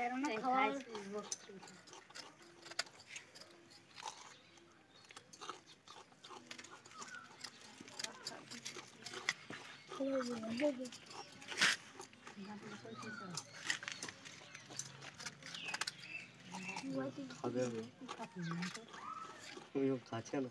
Erano kaldı. Haber mi? Yok kaçalım.